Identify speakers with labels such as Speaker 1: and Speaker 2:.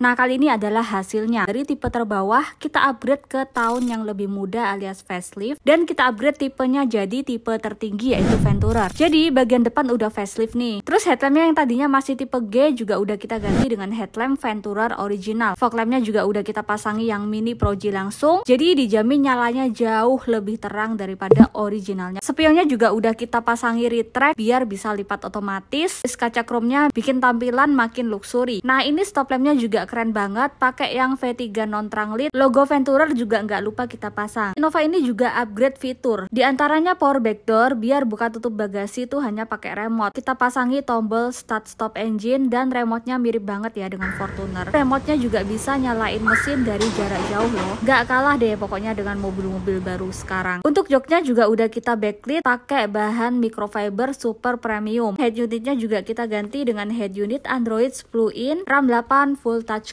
Speaker 1: Nah, kali ini adalah hasilnya. Dari tipe terbawah, kita upgrade ke tahun yang lebih muda alias facelift. Dan kita upgrade tipenya jadi tipe tertinggi yaitu Venturer. Jadi, bagian depan udah facelift nih. Terus headlampnya yang tadinya masih tipe G juga udah kita ganti dengan headlamp Venturer original. Fog lampnya juga udah kita pasangi yang mini proji langsung. Jadi, dijamin nyalanya jauh lebih terang daripada originalnya. Spionnya juga udah kita pasangi retract biar bisa lipat otomatis. Kaca chrome-nya bikin tampilan makin luxury. Nah, ini stop lampnya juga keren banget pakai yang V3 non tranglit logo Venturer juga nggak lupa kita pasang Innova ini juga upgrade fitur diantaranya antaranya power backdoor biar buka tutup bagasi itu hanya pakai remote kita pasangi tombol start stop engine dan remote-nya mirip banget ya dengan Fortuner remote-nya juga bisa nyalain mesin dari jarak jauh loh nggak kalah deh pokoknya dengan mobil-mobil baru sekarang untuk joknya juga udah kita backlit pakai bahan microfiber super premium head unitnya juga kita ganti dengan head unit Android 10 in RAM 8 full touch